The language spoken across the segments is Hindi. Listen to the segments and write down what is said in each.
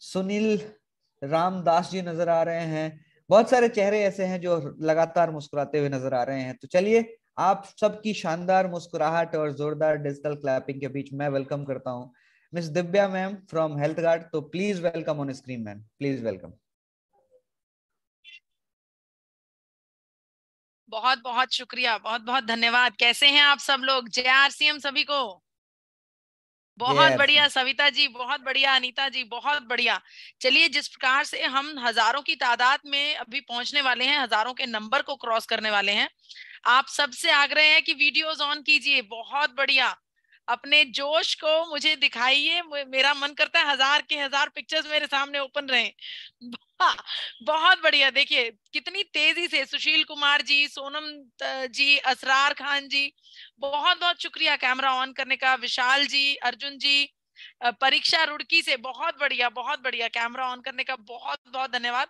सुनील रामदास जी नजर आ रहे हैं बहुत सारे चेहरे ऐसे हैं जो लगातार मुस्कुराते हुए नजर आ रहे हैं तो चलिए आप सबकी शानदार मुस्कुराहट और जोरदार डिजिटल क्लैपिंग के बीच मैं वेलकम करता हूँ miss Divya ma'am from Health Guard तो please welcome on screen ma'am please welcome बहुत बहुत शुक्रिया बहुत बहुत धन्यवाद कैसे हैं आप सब लोग जे सभी को बहुत yes. बढ़िया सविता जी बहुत बढ़िया अनीता जी बहुत बढ़िया चलिए जिस प्रकार से हम हजारों की तादाद में अभी पहुंचने वाले हैं हजारों के नंबर को क्रॉस करने वाले हैं आप सबसे आग्रह है कि वीडियोस ऑन कीजिए बहुत बढ़िया अपने जोश को मुझे दिखाइए मेरा मन करता है हजार के हजार पिक्चर्स मेरे सामने ओपन रहे बहुत बढ़िया देखिए कितनी तेजी से सुशील कुमार जी सोनम जी असरार खान जी बहुत बहुत शुक्रिया कैमरा ऑन करने का विशाल जी अर्जुन जी परीक्षा रुड़की से बहुत बढ़िया बहुत बढ़िया कैमरा ऑन करने का बहुत बहुत धन्यवाद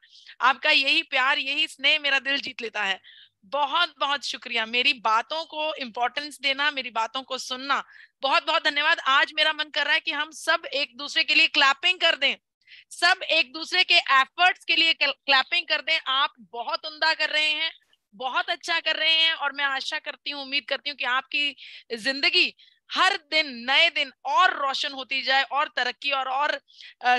आपका यही प्यार यही स्नेह मेरा दिल जीत लेता है बहुत बहुत शुक्रिया मेरी बातों को इम्पोर्टेंस देना मेरी बातों को सुनना बहुत बहुत धन्यवाद आज मेरा मन कर रहा है कि हम सब एक दूसरे के लिए क्लैपिंग कर दें सब एक दूसरे के एफर्ट्स के लिए क्लैपिंग कर दें आप बहुत उमदा कर रहे हैं बहुत अच्छा कर रहे हैं और मैं आशा करती हूँ उम्मीद करती हूँ कि आपकी जिंदगी हर दिन नए दिन और रोशन होती जाए और तरक्की और और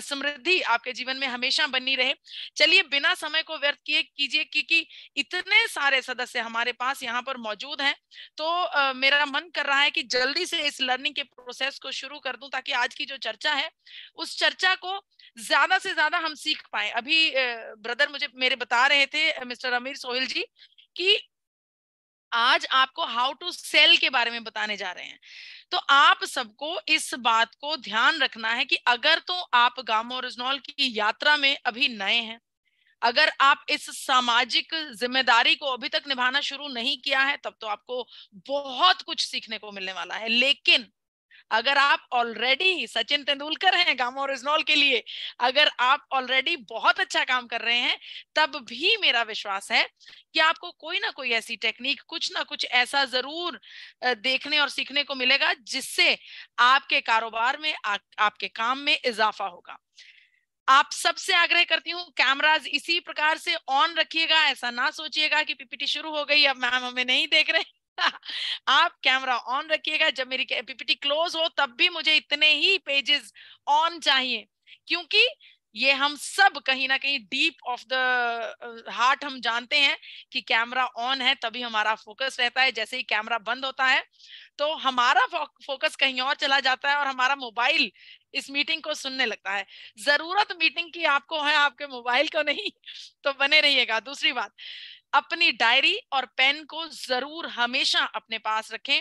समृद्धि आपके जीवन में हमेशा बनी रहे चलिए बिना समय को व्यर्थ किए कीजिए क्योंकि इतने सारे सदस्य हमारे पास यहाँ पर मौजूद हैं तो आ, मेरा मन कर रहा है कि जल्दी से इस लर्निंग के प्रोसेस को शुरू कर दूं ताकि आज की जो चर्चा है उस चर्चा को ज्यादा से ज्यादा हम सीख पाए अभी ब्रदर मुझे मेरे बता रहे थे मिस्टर अमीर सोहिल जी कि आज आपको हाउ टू सेल के बारे में बताने जा रहे हैं तो आप सबको इस बात को ध्यान रखना है कि अगर तो आप गामो रिजनौल की यात्रा में अभी नए हैं अगर आप इस सामाजिक जिम्मेदारी को अभी तक निभाना शुरू नहीं किया है तब तो आपको बहुत कुछ सीखने को मिलने वाला है लेकिन अगर आप ऑलरेडी सचिन तेंदुलकर हैं और ओरिजिनल के लिए अगर आप ऑलरेडी बहुत अच्छा काम कर रहे हैं तब भी मेरा विश्वास है कि आपको कोई ना कोई ऐसी टेक्निक कुछ ना कुछ ऐसा जरूर देखने और सीखने को मिलेगा जिससे आपके कारोबार में आ, आपके काम में इजाफा होगा आप सबसे आग्रह करती हूँ कैमराज इसी प्रकार से ऑन रखिएगा ऐसा ना सोचिएगा कि पीपीटी शुरू हो गई अब मैम हमें नहीं देख रहे आप कैमरा ऑन रखिएगा जब मेरी पीपीटी क्लोज हो तब भी मुझे इतने ही पेजेस ऑन चाहिए क्योंकि ये हम सब कहीं ना कहीं डीप ऑफ द हार्ट हम जानते हैं कि कैमरा ऑन है तभी हमारा फोकस रहता है जैसे ही कैमरा बंद होता है तो हमारा फोकस कहीं और चला जाता है और हमारा मोबाइल इस मीटिंग को सुनने लगता है जरूरत मीटिंग की आपको है आपके मोबाइल को नहीं तो बने रहिएगा दूसरी बात अपनी डायरी और पेन को जरूर हमेशा अपने पास रखें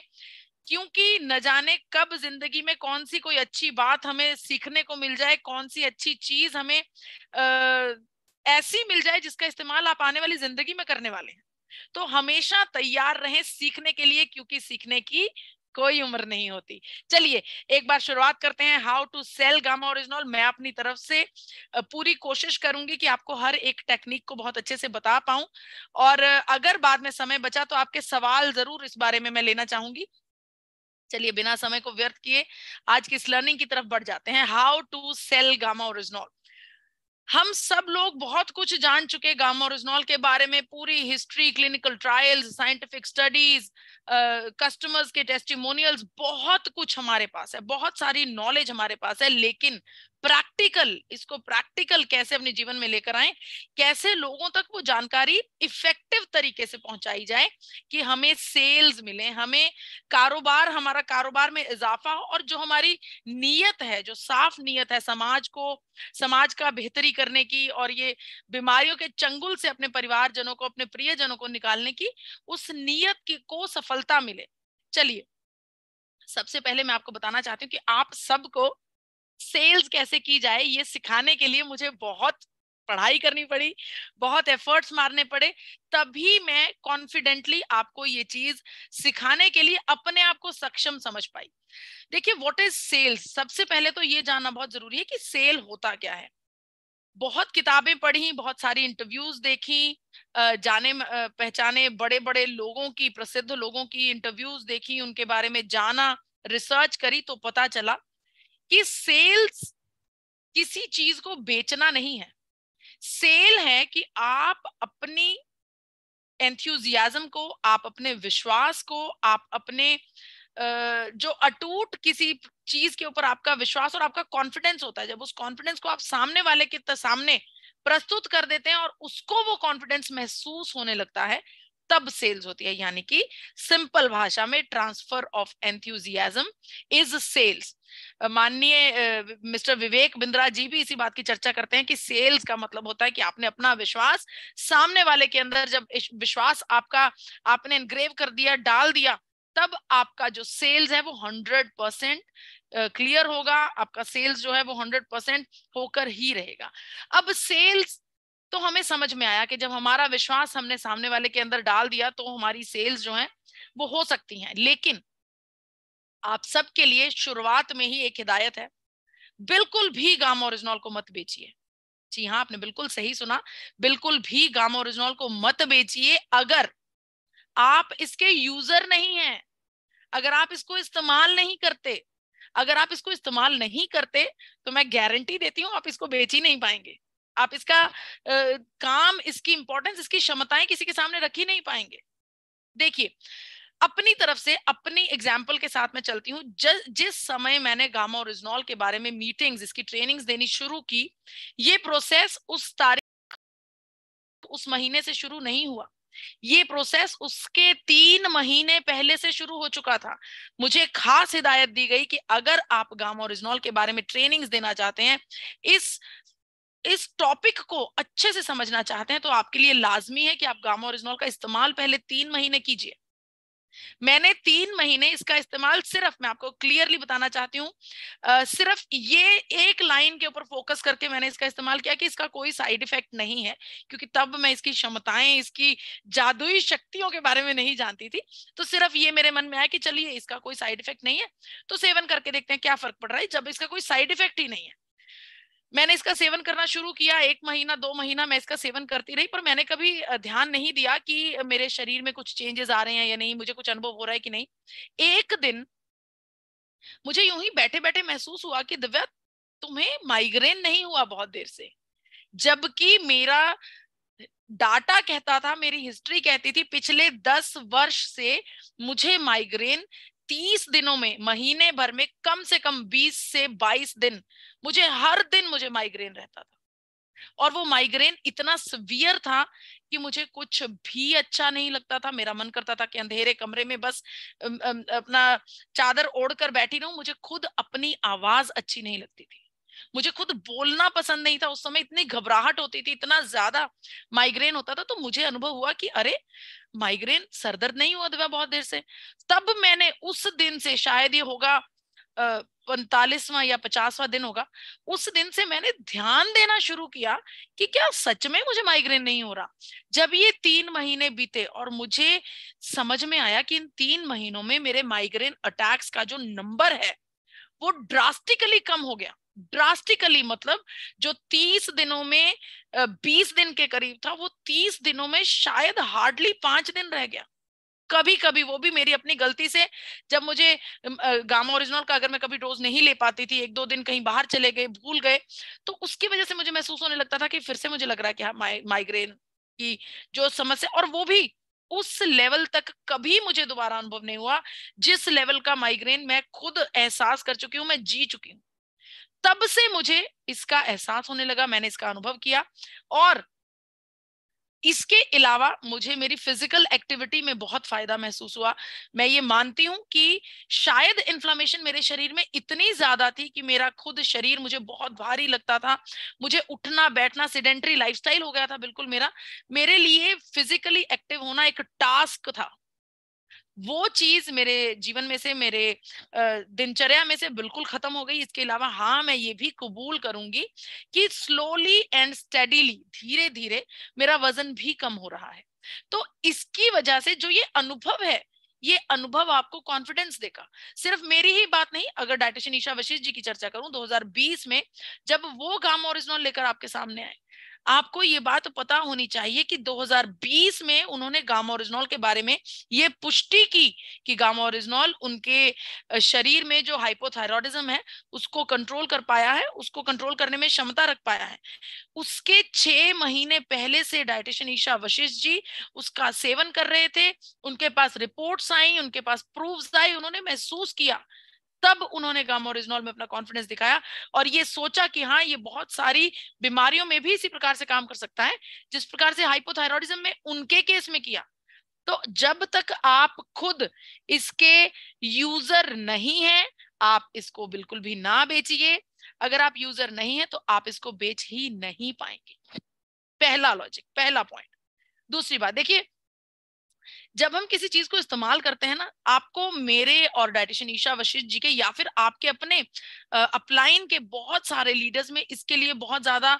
क्योंकि न जाने कब जिंदगी में कौन सी कोई अच्छी बात हमें सीखने को मिल जाए कौन सी अच्छी चीज हमें अः ऐसी मिल जाए जिसका इस्तेमाल आप आने वाली जिंदगी में करने वाले हैं तो हमेशा तैयार रहें सीखने के लिए क्योंकि सीखने की कोई उम्र नहीं होती चलिए एक बार शुरुआत करते हैं how to sell gamma original मैं अपनी तरफ से पूरी कोशिश करूंगी कि आपको हर एक टेक्निक को बहुत अच्छे से बता पाऊं और अगर बाद में समय बचा तो आपके सवाल जरूर इस बारे में मैं लेना चाहूंगी चलिए बिना समय को व्यर्थ किए आज की इस लर्निंग की तरफ बढ़ जाते हैं how to sell gamma original हम सब लोग बहुत कुछ जान चुके गामा ओरिजिनॉल के बारे में पूरी history clinical trials scientific studies customers के टेस्टिमोनियल्स बहुत कुछ हमारे पास है बहुत सारी नॉलेज हमारे पास है लेकिन प्रैक्टिकल इसको प्रैक्टिकल कैसे अपने जीवन में लेकर आए कैसे लोगों तक वो जानकारी इफेक्टिव तरीके से पहुंचाई जाए कि हमें सेल्स मिले हमें कारोबार हमारा कारोबार में इजाफा हो और जो हमारी नीयत है जो साफ नीयत है समाज को समाज का बेहतरी करने की और ये बीमारियों के चंगुल से अपने परिवारजनों को अपने प्रियजनों को निकालने की उस नीयत की को सफलता मिले चलिए सबसे पहले मैं आपको बताना चाहती हूँ कि आप सबको सेल्स कैसे की जाए ये सिखाने के लिए मुझे बहुत पढ़ाई करनी पड़ी बहुत एफर्ट्स मारने पड़े तभी मैं कॉन्फिडेंटली आपको ये चीज सिखाने के लिए अपने आप को सक्षम समझ पाई देखिए व्हाट इज सेल्स सबसे पहले तो ये जानना बहुत जरूरी है कि सेल होता क्या है बहुत किताबें पढ़ी बहुत सारी इंटरव्यूज देखी जाने पहचाने बड़े बड़े लोगों की प्रसिद्ध लोगों की इंटरव्यूज देखी उनके बारे में जाना रिसर्च करी तो पता चला कि सेल्स किसी चीज को बेचना नहीं है सेल है कि आप अपनी एंथ्यूजियाजम को आप अपने विश्वास को आप अपने जो अटूट किसी चीज के ऊपर आपका विश्वास और आपका कॉन्फिडेंस होता है जब उस कॉन्फिडेंस को आप सामने वाले के सामने प्रस्तुत कर देते हैं और उसको वो कॉन्फिडेंस महसूस होने लगता है तब सेल्स होती है यानी कि सिंपल भाषा में transfer of enthusiasm is sales माननीय मिस्टर विवेक बिंद्रा जी भी इसी बात की चर्चा करते हैं कि सेल्स का मतलब होता है कि आपने अपना विश्वास सामने वाले के अंदर जब विश्वास आपका आपने इनग्रेव कर दिया डाल दिया तब आपका जो सेल्स है वो हंड्रेड परसेंट क्लियर होगा आपका सेल्स जो है वो हंड्रेड परसेंट होकर ही रहेगा अब सेल्स तो हमें समझ में आया कि जब हमारा विश्वास हमने सामने वाले के अंदर डाल दिया तो हमारी सेल्स जो है वो हो सकती हैं लेकिन आप सबके लिए शुरुआत में ही एक हिदायत है बिल्कुल भी गामा ओरिजिनल को मत बेचिए जी हाँ आपने बिल्कुल सही सुना बिल्कुल भी गामा ओरिजिनल को मत बेचिए अगर आप इसके यूजर नहीं हैं अगर आप इसको इस्तेमाल नहीं करते अगर आप इसको इस्तेमाल नहीं करते तो मैं गारंटी देती हूँ आप इसको बेच ही नहीं पाएंगे आप इसका आ, काम इसकी इंपॉर्टेंस इसकी क्षमताएं किसी के सामने रख ही नहीं पाएंगे देखिए अपनी तरफ से अपनी एग्जाम्पल के साथ मैं चलती हूँ जिस समय मैंने गामा और इजनॉल के बारे में मीटिंग्स इसकी ट्रेनिंग्स देनी शुरू की ये प्रोसेस उस तारीख उस महीने से शुरू नहीं हुआ ये प्रोसेस उसके तीन महीने पहले से शुरू हो चुका था मुझे खास हिदायत दी गई कि अगर आप गामा और इजनॉल के बारे में ट्रेनिंग्स देना चाहते हैं इस इस टॉपिक को अच्छे से समझना चाहते हैं तो आपके लिए लाजमी है कि आप गामा और इजनॉल का इस्तेमाल पहले तीन महीने कीजिए मैंने तीन महीने इसका इस्तेमाल सिर्फ मैं आपको क्लियरली बताना चाहती हूँ सिर्फ ये एक लाइन के ऊपर फोकस करके मैंने इसका इस्तेमाल किया कि इसका कोई साइड इफेक्ट नहीं है क्योंकि तब मैं इसकी क्षमताएं इसकी जादुई शक्तियों के बारे में नहीं जानती थी तो सिर्फ ये मेरे मन में आया कि चलिए इसका कोई साइड इफेक्ट नहीं है तो सेवन करके देखते हैं क्या फर्क पड़ रहा है जब इसका कोई साइड इफेक्ट ही नहीं है मैंने इसका सेवन करना शुरू किया एक महीना दो महीना मैं इसका सेवन करती रही पर मैंने कभी ध्यान नहीं दिया कि मेरे शरीर में कुछ चेंजेस आ रहे हैं या नहीं मुझे कुछ अनुभव हो रहा है कि नहीं एक दिन मुझे यूं ही बैठे बैठे महसूस हुआ कि दिव्या तुम्हें माइग्रेन नहीं हुआ बहुत देर से जबकि मेरा डाटा कहता था मेरी हिस्ट्री कहती थी पिछले दस वर्ष से मुझे माइग्रेन तीस दिनों में महीने भर में कम से कम बीस से बाईस दिन मुझे हर दिन मुझे माइग्रेन रहता था और वो माइग्रेन इतना सवियर था कि मुझे कुछ भी अच्छा नहीं लगता था मेरा मन करता था कि अंधेरे कमरे में बस अपना चादर ओढ़ कर बैठी रहूं मुझे खुद अपनी आवाज अच्छी नहीं लगती थी मुझे खुद बोलना पसंद नहीं था उस समय इतनी घबराहट होती थी इतना ज्यादा माइग्रेन होता था तो मुझे अनुभव हुआ कि अरे माइग्रेन सरदर्द नहीं हुआ था बहुत देर से तब मैंने उस दिन से शायद ये होगा पैंतालीसवा या पचासवा दिन होगा उस दिन से मैंने ध्यान देना शुरू किया कि क्या सच में मुझे माइग्रेन नहीं हो रहा जब ये तीन महीने बीते और मुझे समझ में आया कि इन तीन महीनों में मेरे माइग्रेन अटैक्स का जो नंबर है वो ड्रास्टिकली कम हो गया ड्रास्टिकली मतलब जो तीस दिनों में बीस दिन के करीब था वो तीस दिनों में शायद हार्डली पांच दिन रह गया कभी कभी वो भी मेरी अपनी गलती से जब मुझे गामा ओरिजिनल का अगर मैं कभी डोज नहीं ले पाती थी एक दो दिन कहीं बाहर चले गए भूल गए तो उसकी वजह से मुझे महसूस होने लगता था कि फिर से मुझे लग रहा है कि हाँ माइग्रेन की जो समस्या और वो भी उस लेवल तक कभी मुझे दोबारा अनुभव नहीं हुआ जिस लेवल का माइग्रेन मैं खुद एहसास कर चुकी हूँ मैं जी चुकी हूँ तब से मुझे इसका एहसास होने लगा मैंने इसका अनुभव किया और इसके अलावा मुझे मेरी फिजिकल एक्टिविटी में बहुत फायदा महसूस हुआ मैं ये मानती हूं कि शायद इन्फ्लामेशन मेरे शरीर में इतनी ज्यादा थी कि मेरा खुद शरीर मुझे बहुत भारी लगता था मुझे उठना बैठना सिडेंटरी लाइफस्टाइल हो गया था बिल्कुल मेरा मेरे लिए फिजिकली एक्टिव होना एक टास्क था वो चीज मेरे जीवन में से मेरे दिनचर्या में से बिल्कुल खत्म हो गई इसके अलावा हाँ मैं ये भी कबूल करूंगी कि स्लोली एंड स्टेडीली धीरे धीरे मेरा वजन भी कम हो रहा है तो इसकी वजह से जो ये अनुभव है ये अनुभव आपको कॉन्फिडेंस देगा सिर्फ मेरी ही बात नहीं अगर डायटिशियन ईशा वशिष जी की चर्चा करूं 2020 में जब वो गाम ओरिजिनल लेकर आपके सामने आए आपको ये बात पता होनी चाहिए कि 2020 में उन्होंने गामा ओरिजिनॉल के बारे में ये पुष्टि की कि गामा ओरिजिनॉल उनके शरीर में जो हाइपोथायरॉयडिज्म है उसको कंट्रोल कर पाया है उसको कंट्रोल करने में क्षमता रख पाया है उसके छह महीने पहले से डायटिशियन ईशा वशिष्ठ जी उसका सेवन कर रहे थे उनके पास रिपोर्ट्स आई उनके पास प्रूफ आई उन्होंने महसूस किया तब उन्होंने इजनॉल में अपना कॉन्फिडेंस दिखाया और ये सोचा कि हाँ ये बहुत सारी बीमारियों में भी इसी प्रकार से काम कर सकता है जिस प्रकार से हाइपोथायरॉयडिज्म में उनके केस में किया तो जब तक आप खुद इसके यूजर नहीं हैं आप इसको बिल्कुल भी ना बेचिए अगर आप यूजर नहीं है तो आप इसको बेच ही नहीं पाएंगे पहला लॉजिक पहला पॉइंट दूसरी बात देखिए जब हम किसी चीज को इस्तेमाल करते हैं ना आपको मेरे और डायटिशियन ईशा वशिष्ठ जी के या फिर आपके अपने अपलाइन के बहुत सारे लीडर्स में इसके लिए बहुत ज्यादा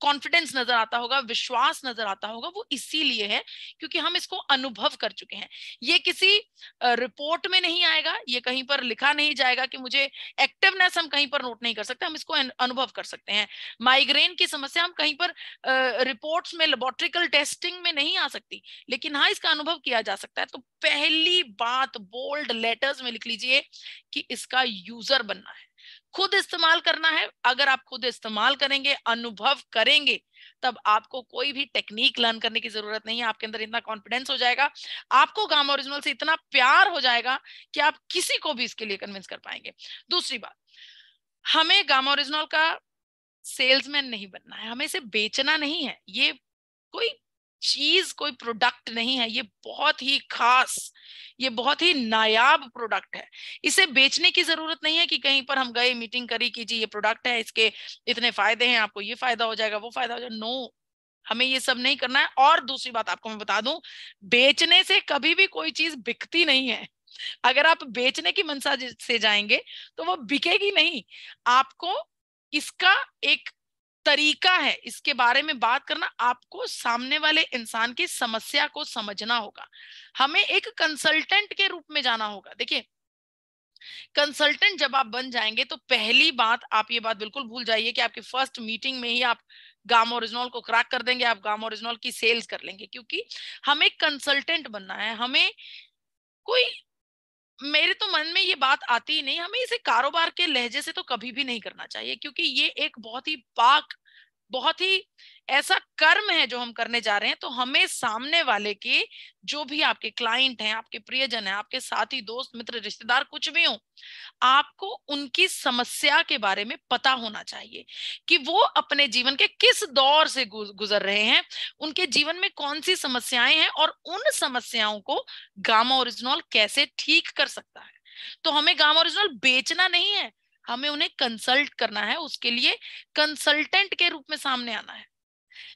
कॉन्फिडेंस नजर आता होगा विश्वास नजर आता होगा वो इसीलिए है क्योंकि हम इसको अनुभव कर चुके हैं ये किसी रिपोर्ट में नहीं आएगा ये कहीं पर लिखा नहीं जाएगा कि मुझे एक्टिवनेस हम कहीं पर नोट नहीं कर सकते हम इसको अनुभव कर सकते हैं माइग्रेन की समस्या हम कहीं पर रिपोर्ट्स में लेबोरेटरिकल टेस्टिंग में नहीं आ सकती लेकिन हाँ इसका अनुभव किया जा सकता है तो पहली बात बोल्ड लेटर्स में लिख लीजिए कि इसका यूजर बनना है खुद इस्तेमाल करना है अगर आप खुद इस्तेमाल करेंगे अनुभव करेंगे तब आपको कोई भी टेक्निक लर्न करने की जरूरत नहीं है आपके अंदर इतना कॉन्फिडेंस हो जाएगा आपको गाम ओरिजिनल से इतना प्यार हो जाएगा कि आप किसी को भी इसके लिए कन्विंस कर पाएंगे दूसरी बात हमें गाम ओरिजिनल का सेल्समैन नहीं बनना है हमें इसे बेचना नहीं है ये कोई चीज कोई प्रोडक्ट नहीं है ये बहुत ही खास ये बहुत ही नायाब प्रोडक्ट है इसे बेचने की जरूरत नहीं है कि कहीं पर हम गए मीटिंग करी कि जी ये प्रोडक्ट है इसके इतने फायदे हैं आपको ये फायदा हो जाएगा वो फायदा हो जाएगा नो हमें ये सब नहीं करना है और दूसरी बात आपको मैं बता दूं बेचने से कभी भी कोई चीज बिकती नहीं है अगर आप बेचने की मनसा से जाएंगे तो वो बिकेगी नहीं आपको इसका एक तरीका है इसके बारे में बात करना आपको सामने वाले इंसान की समस्या को समझना होगा हमें एक कंसल्टेंट के रूप में जाना होगा देखिए कंसल्टेंट जब आप बन जाएंगे तो पहली बात आप ये बात बिल्कुल भूल जाइए कि आपके फर्स्ट मीटिंग में ही आप गाम ओरिजिनल को क्रैक कर देंगे आप गाम ओरिजिनल की सेल्स कर लेंगे क्योंकि हमें कंसल्टेंट बनना है हमें कोई मेरे तो मन में ये बात आती ही नहीं हमें इसे कारोबार के लहजे से तो कभी भी नहीं करना चाहिए क्योंकि ये एक बहुत ही पाक बहुत ही ऐसा कर्म है जो हम करने जा रहे हैं तो हमें सामने वाले के जो भी आपके क्लाइंट हैं आपके प्रियजन हैं आपके साथी दोस्त मित्र रिश्तेदार कुछ भी हो आपको उनकी समस्या के बारे में पता होना चाहिए कि वो अपने जीवन के किस दौर से गुजर रहे हैं उनके जीवन में कौन सी समस्याएं हैं और उन समस्याओं को गामा ओरिजिनल कैसे ठीक कर सकता है तो हमें गामा ओरिजिनल बेचना नहीं है हमें उन्हें कंसल्ट करना है उसके लिए कंसल्टेंट के रूप में सामने आना है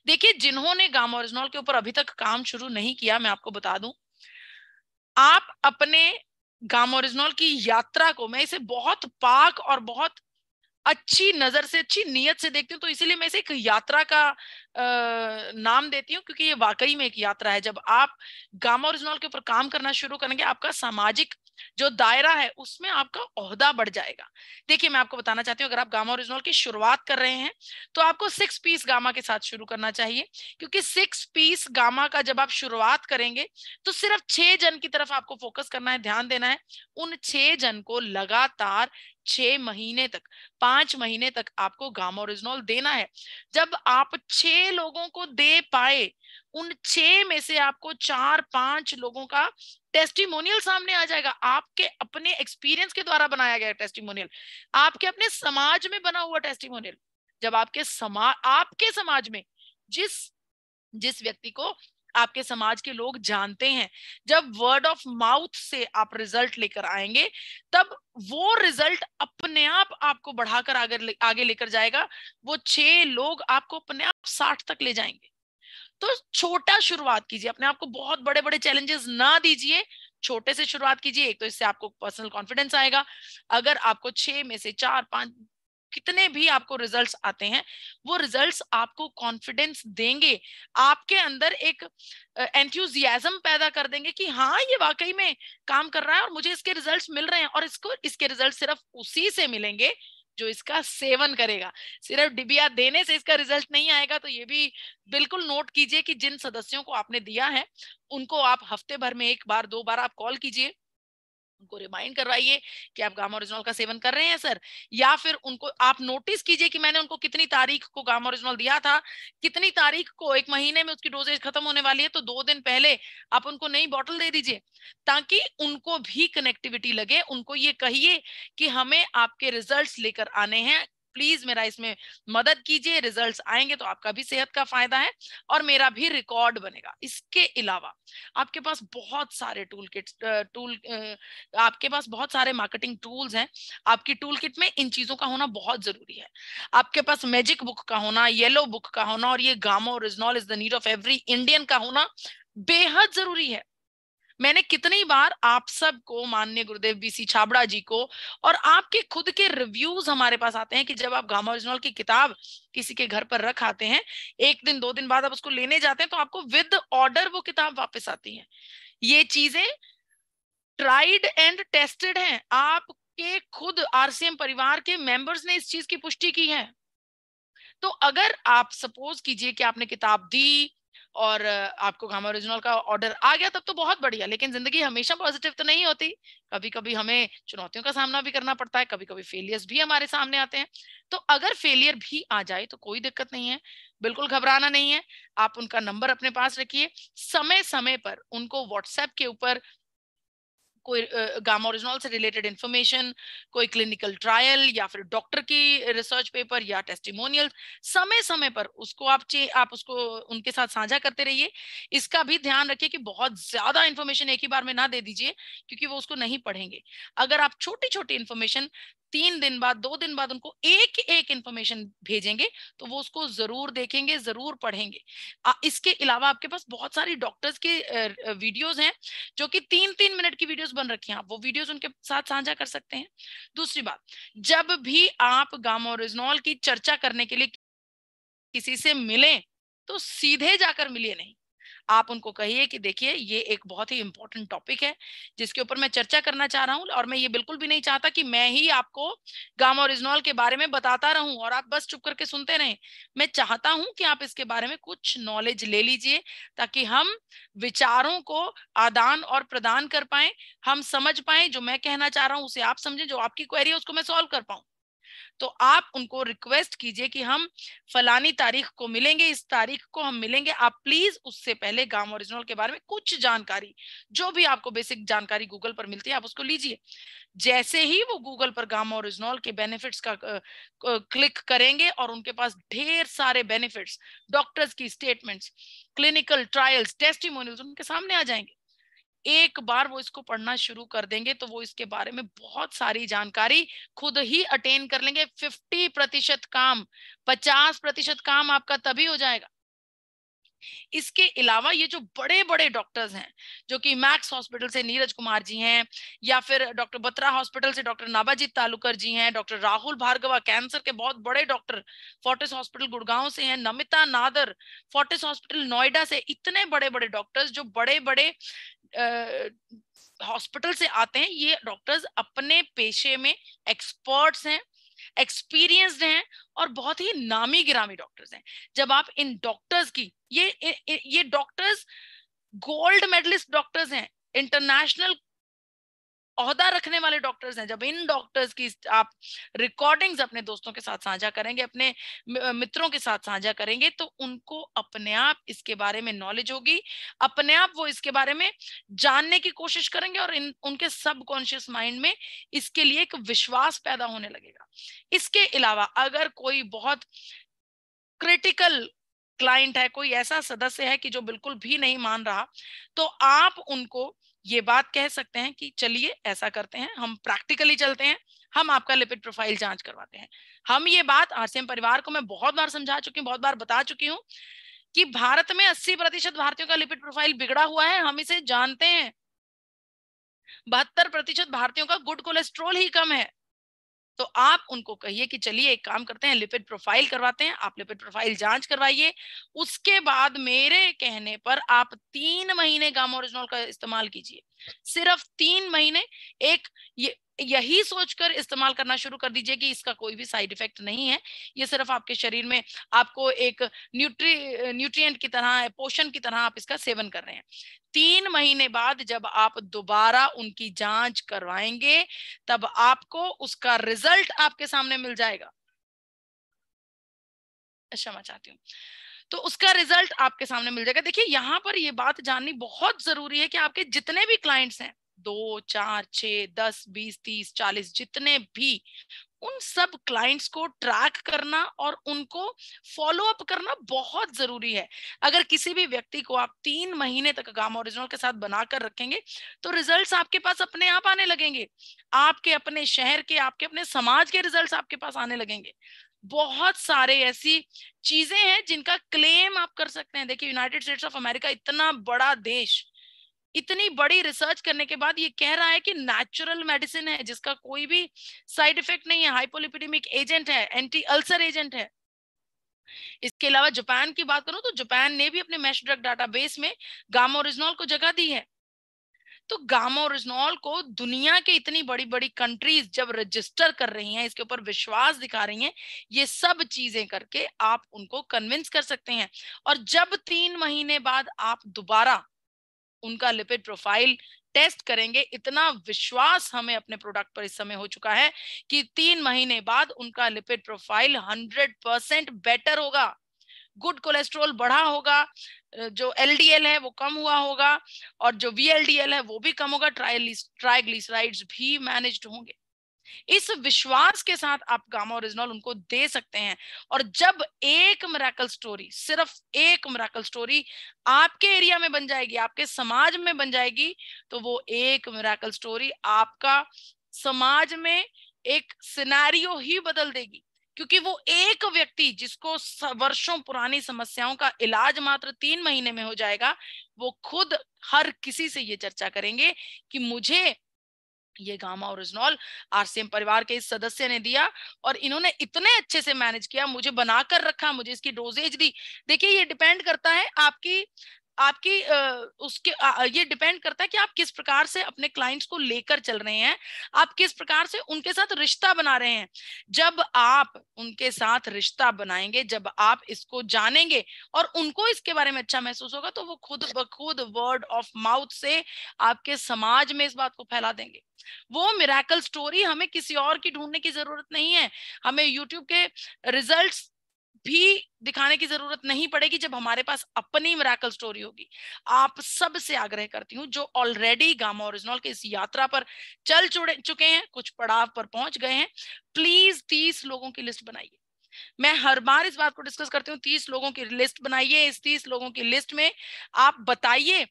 देखिए जिन्होंने गामा ओरिजिनॉल के ऊपर अभी तक काम शुरू नहीं किया मैं आपको बता दूं आप अपने गामा की यात्रा को मैं इसे बहुत पाक और बहुत अच्छी नजर से अच्छी नीयत से देखती हूँ तो इसीलिए मैं इसे एक यात्रा का आ, नाम देती हूँ क्योंकि ये वाकई में एक यात्रा है जब आप गामा ओरिजिनल के ऊपर काम करना शुरू करेंगे आपका सामाजिक जो दायरा है उसमें आपका ओहदा बढ़ जाएगा देखिए मैं आपको बताना चाहती हूँ अगर आप गामा ओरिजिनल की शुरुआत कर रहे हैं तो आपको सिक्स पीस गामा के साथ शुरू करना चाहिए क्योंकि सिक्स पीस गामा का जब आप शुरुआत करेंगे तो सिर्फ छह जन की तरफ आपको फोकस करना है ध्यान देना है उन छह जन को लगातार छह महीने तक पांच महीने तक आपको गामोरिजनोल देना है जब आप छह लोगों को दे पाए उन छह में से आपको चार पांच लोगों का टेस्टिमोनियल सामने आ जाएगा आपके अपने एक्सपीरियंस के द्वारा बनाया गया टेस्टिमोनियल आपके अपने समाज में बना हुआ टेस्टिमोनियल जब आपके समाज आपके समाज में जिस जिस व्यक्ति को आपके समाज के लोग जानते हैं जब वर्ड ऑफ माउथ से आप रिजल्ट लेकर आएंगे तब वो रिजल्ट अपने आप आपको बढ़ाकर आगे आगे लेकर जाएगा वो छह लोग आपको अपने आप साठ तक ले जाएंगे तो छोटा शुरुआत कीजिए अपने आप को बहुत बड़े बड़े चैलेंजेस ना दीजिए छोटे से शुरुआत कीजिए एक तो इससे आपको पर्सनल कॉन्फिडेंस आएगा अगर आपको छह में से चार पांच कितने भी आपको रिजल्ट्स आते हैं वो रिजल्ट्स आपको कॉन्फिडेंस देंगे आपके अंदर एक एंथ्यूजियाजम पैदा कर देंगे कि हाँ ये वाकई में काम कर रहा है और मुझे इसके रिजल्ट्स मिल रहे हैं और इसको इसके रिजल्ट सिर्फ उसी से मिलेंगे जो इसका सेवन करेगा सिर्फ डिबिया देने से इसका रिजल्ट नहीं आएगा तो ये भी बिल्कुल नोट कीजिए कि जिन सदस्यों को आपने दिया है उनको आप हफ्ते भर में एक बार दो बार आप कॉल कीजिए उनको रिमाइंड करवाइए कि आप गामा ओरिजिनल का सेवन कर रहे हैं सर या फिर उनको आप नोटिस कीजिए कि मैंने उनको कितनी तारीख को गामा ओरिजिनल दिया था कितनी तारीख को एक महीने में उसकी डोजेज खत्म होने वाली है तो दो दिन पहले आप उनको नई बॉटल दे दीजिए ताकि उनको भी कनेक्टिविटी लगे उनको ये कहिए कि हमें आपके रिजल्ट लेकर आने हैं प्लीज मेरा इसमें मदद कीजिए रिजल्ट्स आएंगे तो आपका भी सेहत का फायदा है और मेरा भी रिकॉर्ड बनेगा इसके अलावा आपके पास बहुत सारे टूल किट टूल आपके पास बहुत सारे मार्केटिंग टूल्स हैं आपकी टूल किट में इन चीजों का होना बहुत जरूरी है आपके पास मैजिक बुक का होना येलो बुक का होना और ये gamma oryzanol is the need of every Indian का होना बेहद जरूरी है मैंने कितनी बार आप सबको माननीय गुरुदेव बीसी छाबड़ा जी को और आपके खुद के रिव्यूज हमारे पास आते हैं कि जब आप गामा ओरिजिनल की किताब किसी के घर पर रख आते हैं एक दिन दो दिन बाद आप उसको लेने जाते हैं तो आपको विद ऑर्डर वो किताब वापस आती है ये चीजें ट्राइड एंड टेस्टेड हैं आपके खुद आरसीएम परिवार के मेंबर्स ने इस चीज की पुष्टि की है तो अगर आप सपोज कीजिए कि आपने किताब दी और आपको घामा ओरिजिनल का ऑर्डर आ गया तब तो बहुत बढ़िया लेकिन जिंदगी हमेशा पॉजिटिव तो नहीं होती कभी कभी हमें चुनौतियों का सामना भी करना पड़ता है कभी कभी फेलियर्स भी हमारे सामने आते हैं तो अगर फेलियर भी आ जाए तो कोई दिक्कत नहीं है बिल्कुल घबराना नहीं है आप उनका नंबर अपने पास रखिए समय समय पर उनको व्हाट्सएप के ऊपर कोई गामा ओरिजिनल से रिलेटेड इंफॉर्मेशन कोई क्लिनिकल ट्रायल या फिर डॉक्टर की रिसर्च पेपर या टेस्टिमोनियल समय समय पर उसको आप आप उसको उनके साथ साझा करते रहिए इसका भी ध्यान रखिए कि बहुत ज्यादा इन्फॉर्मेशन एक ही बार में ना दे दीजिए क्योंकि वो उसको नहीं पढ़ेंगे अगर आप छोटी छोटी इन्फॉर्मेशन तीन दिन बाद दो दिन बाद उनको एक एक इंफॉर्मेशन भेजेंगे तो वो उसको जरूर देखेंगे जरूर पढ़ेंगे आ, इसके अलावा आपके पास बहुत सारी डॉक्टर्स के वीडियोस हैं जो कि तीन तीन मिनट की वीडियोस बन रखी हैं आप वो वीडियोस उनके साथ साझा कर सकते हैं दूसरी बात जब भी आप गामोरिजनॉल की चर्चा करने के लिए किसी से मिले तो सीधे जाकर मिलिए नहीं आप उनको कहिए कि देखिए ये एक बहुत ही इंपॉर्टेंट टॉपिक है जिसके ऊपर मैं चर्चा करना चाह रहा हूँ और मैं ये बिल्कुल भी नहीं चाहता कि मैं ही आपको गामा ओरिजिनॉल के बारे में बताता रहूं और आप बस चुप करके सुनते रहें मैं चाहता हूं कि आप इसके बारे में कुछ नॉलेज ले लीजिए ताकि हम विचारों को आदान और प्रदान कर पाए हम समझ पाए जो मैं कहना चाह रहा हूँ उसे आप समझें जो आपकी क्वेरी है उसको मैं सॉल्व कर पाऊँ तो आप उनको रिक्वेस्ट कीजिए कि हम फलानी तारीख को मिलेंगे इस तारीख को हम मिलेंगे आप प्लीज उससे पहले गाम ओरिजिनल के बारे में कुछ जानकारी जो भी आपको बेसिक जानकारी गूगल पर मिलती है आप उसको लीजिए जैसे ही वो गूगल पर गाम ओरिजिनल के बेनिफिट्स का क्लिक करेंगे और उनके पास ढेर सारे बेनिफिट्स डॉक्टर्स की स्टेटमेंट्स क्लिनिकल ट्रायल्स टेस्टिमोनियल्स उनके सामने आ जाएंगे एक बार वो इसको पढ़ना शुरू कर देंगे तो वो इसके बारे में बहुत सारी जानकारी खुद ही अटेन कर लेंगे फिफ्टी प्रतिशत काम पचास प्रतिशत काम आपका तभी हो जाएगा इसके अलावा ये जो बड़े बड़े डॉक्टर्स हैं जो कि मैक्स हॉस्पिटल से नीरज कुमार जी हैं या फिर डॉक्टर बत्रा हॉस्पिटल से डॉक्टर नाबाजी तालुकर जी हैं डॉक्टर राहुल भार्गवा कैंसर के बहुत बड़े डॉक्टर फोर्टिस हॉस्पिटल गुड़गांव से हैं नमिता नादर फोर्टिस हॉस्पिटल नोएडा से इतने बड़े बड़े डॉक्टर्स जो बड़े बड़े हॉस्पिटल से आते हैं ये डॉक्टर्स अपने पेशे में एक्सपर्ट्स हैं एक्सपीरियंस्ड हैं और बहुत ही नामी गिरामी डॉक्टर्स हैं जब आप इन डॉक्टर्स की ये ये डॉक्टर्स गोल्ड मेडलिस्ट डॉक्टर्स हैं इंटरनेशनल अहदा रखने वाले डॉक्टर्स हैं जब इन डॉक्टर्स की आप रिकॉर्डिंग्स अपने दोस्तों के साथ साझा करेंगे अपने मित्रों के साथ साझा करेंगे तो उनको अपने आप इसके बारे में नॉलेज होगी अपने आप वो इसके बारे में जानने की कोशिश करेंगे और इन उनके सबकॉन्शियस माइंड में इसके लिए एक विश्वास पैदा होने लगेगा इसके अलावा अगर कोई बहुत क्रिटिकल क्लाइंट है कोई ऐसा सदस्य है कि जो बिल्कुल भी नहीं मान रहा तो आप उनको ये बात कह सकते हैं कि चलिए ऐसा करते हैं हम प्रैक्टिकली चलते हैं हम आपका लिपिड प्रोफाइल जांच करवाते हैं हम ये बात आरसीएम परिवार को मैं बहुत बार समझा चुकी हूँ बहुत बार बता चुकी हूँ कि भारत में 80 प्रतिशत भारतीयों का लिपिड प्रोफाइल बिगड़ा हुआ है हम इसे जानते हैं बहत्तर प्रतिशत भारतीयों का गुड कोलेस्ट्रोल ही कम है तो आप उनको कहिए कि चलिए एक काम करते हैं लिपिड प्रोफाइल करवाते हैं आप लिपिड प्रोफाइल जांच करवाइए उसके बाद मेरे कहने पर आप तीन महीने गामा का इस्तेमाल कीजिए सिर्फ तीन महीने एक ये यही सोचकर इस्तेमाल करना शुरू कर दीजिए कि इसका कोई भी साइड इफेक्ट नहीं है ये सिर्फ आपके शरीर में आपको एक न्यूट्री न्यूट्रिएंट की तरह पोषण की तरह आप इसका सेवन कर रहे हैं तीन महीने बाद जब आप दोबारा उनकी जांच करवाएंगे तब आपको उसका रिजल्ट आपके सामने मिल जाएगा क्षमा चाहती हूँ तो उसका रिजल्ट आपके सामने मिल जाएगा देखिए यहाँ पर ये बात जाननी बहुत जरूरी है कि आपके जितने भी क्लाइंट्स हैं दो चार छ दस बीस तीस चालीस जितने भी उन सब क्लाइंट्स को ट्रैक करना और उनको फॉलो अप करना बहुत जरूरी है अगर किसी भी व्यक्ति को आप तीन महीने तक गामा ओरिजिनल के साथ बनाकर रखेंगे तो रिजल्ट्स आपके पास अपने आप आने लगेंगे आपके अपने शहर के आपके अपने समाज के रिजल्ट्स आपके पास आने लगेंगे बहुत सारे ऐसी चीजें हैं जिनका क्लेम आप कर सकते हैं देखिए यूनाइटेड स्टेट्स ऑफ अमेरिका इतना बड़ा देश इतनी बड़ी रिसर्च करने के बाद ये कह रहा है कि नेचुरल मेडिसिन है जिसका कोई भी साइड इफेक्ट नहीं है हाइपोलिपिडेमिक एजेंट है एंटी अल्सर एजेंट है इसके अलावा जापान की बात करूं तो जापान ने भी अपने मैश ड्रग डाटाबेस में गामोरिजनॉल को जगह दी है तो गामा को दुनिया के इतनी बड़ी बड़ी कंट्रीज जब रजिस्टर कर रही हैं इसके ऊपर विश्वास दिखा रही हैं ये सब चीजें करके आप उनको कन्विंस कर सकते हैं और जब तीन महीने बाद आप दोबारा उनका लिपिड प्रोफाइल टेस्ट करेंगे इतना विश्वास हमें अपने प्रोडक्ट पर इस समय हो चुका है कि तीन महीने बाद उनका lipid profile hundred percent better होगा गुड कोलेस्ट्रोल बढ़ा होगा जो एलडीएल है वो कम हुआ होगा और जो वीएलडीएल है वो भी कम होगा ट्राइग्लिसराइड्स भी मैनेज्ड होंगे इस विश्वास के साथ आप गामा ओरिजिनल उनको दे सकते हैं और जब एक मराकल स्टोरी सिर्फ एक मराकल स्टोरी आपके एरिया में बन जाएगी आपके समाज में बन जाएगी तो वो एक मराकल स्टोरी आपका समाज में एक सिनेरियो ही बदल देगी क्योंकि वो एक व्यक्ति जिसको वर्षों पुरानी समस्याओं का इलाज मात्र तीन महीने में हो जाएगा वो खुद हर किसी से ये चर्चा करेंगे कि मुझे ये गामा ओरिजिनॉल आरसीएम परिवार के इस सदस्य ने दिया और इन्होंने इतने अच्छे से मैनेज किया मुझे बनाकर रखा मुझे इसकी डोजेज दी देखिए ये डिपेंड करता है आपकी आपकी उसके ये डिपेंड करता है कि आप किस प्रकार से अपने क्लाइंट्स को लेकर चल रहे हैं आप किस प्रकार से उनके साथ रिश्ता बना रहे हैं जब आप उनके साथ रिश्ता बनाएंगे जब आप इसको जानेंगे और उनको इसके बारे में अच्छा महसूस होगा तो वो खुद ब खुद वर्ड ऑफ माउथ से आपके समाज में इस बात को फैला देंगे वो मिराकल स्टोरी हमें किसी और की ढूंढने की जरूरत नहीं है हमें यूट्यूब के रिजल्ट भी दिखाने की जरूरत नहीं पड़ेगी जब हमारे पास अपनी मेराकल स्टोरी होगी आप सब से आग्रह करती हूँ जो ऑलरेडी गामा ओरिजिनल के इस यात्रा पर चल चुड़े चुके हैं कुछ पड़ाव पर पहुंच गए हैं प्लीज तीस लोगों की लिस्ट बनाइए मैं हर बार इस बात को डिस्कस करती हूँ तीस लोगों की लिस्ट बनाइए इस तीस लोगों की लिस्ट में आप बताइए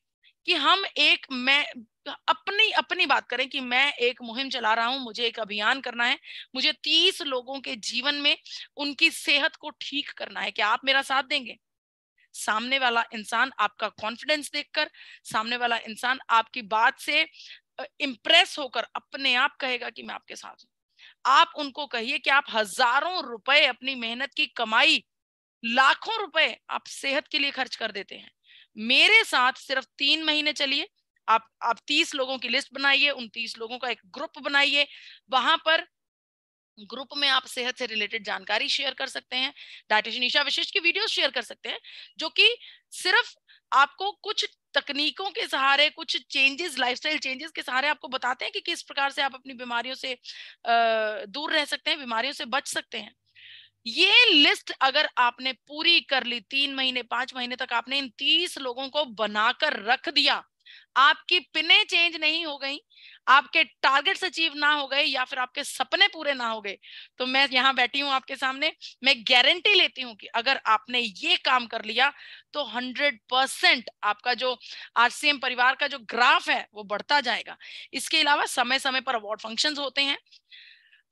कि हम एक मैं तो अपनी अपनी बात करें कि मैं एक मुहिम चला रहा हूं मुझे एक अभियान करना है मुझे तीस लोगों के जीवन में उनकी सेहत को ठीक करना है क्या आप मेरा साथ देंगे सामने वाला इंसान आपका कॉन्फिडेंस देखकर सामने वाला इंसान आपकी बात से इम्प्रेस होकर अपने आप कहेगा कि मैं आपके साथ हूं आप उनको कहिए कि आप हजारों रुपए अपनी मेहनत की कमाई लाखों रुपए आप सेहत के लिए खर्च कर देते हैं मेरे साथ सिर्फ तीन महीने चलिए आप आप तीस लोगों की लिस्ट बनाइए उन तीस लोगों का एक ग्रुप बनाइए वहां पर ग्रुप में आप सेहत से रिलेटेड जानकारी शेयर कर सकते हैं डायटिशियन ईशा विशिष्ट की वीडियो शेयर कर सकते हैं जो कि सिर्फ आपको कुछ तकनीकों के सहारे कुछ चेंजेस लाइफस्टाइल चेंजेस के सहारे आपको बताते हैं कि किस प्रकार से आप अपनी बीमारियों से दूर रह सकते हैं बीमारियों से बच सकते हैं ये लिस्ट अगर आपने पूरी कर ली तीन महीने पांच महीने तक आपने इन तीस लोगों को बनाकर रख दिया आपकी पिने चेंज नहीं हो गई आपके टारगेट्स अचीव ना हो गए या फिर आपके सपने पूरे ना हो गए तो मैं यहाँ बैठी हूँ आपके सामने मैं गारंटी लेती हूँ कि अगर आपने ये काम कर लिया तो हंड्रेड परसेंट आपका जो आरसीएम परिवार का जो ग्राफ है वो बढ़ता जाएगा इसके अलावा समय समय पर अवार्ड फंक्शंस होते हैं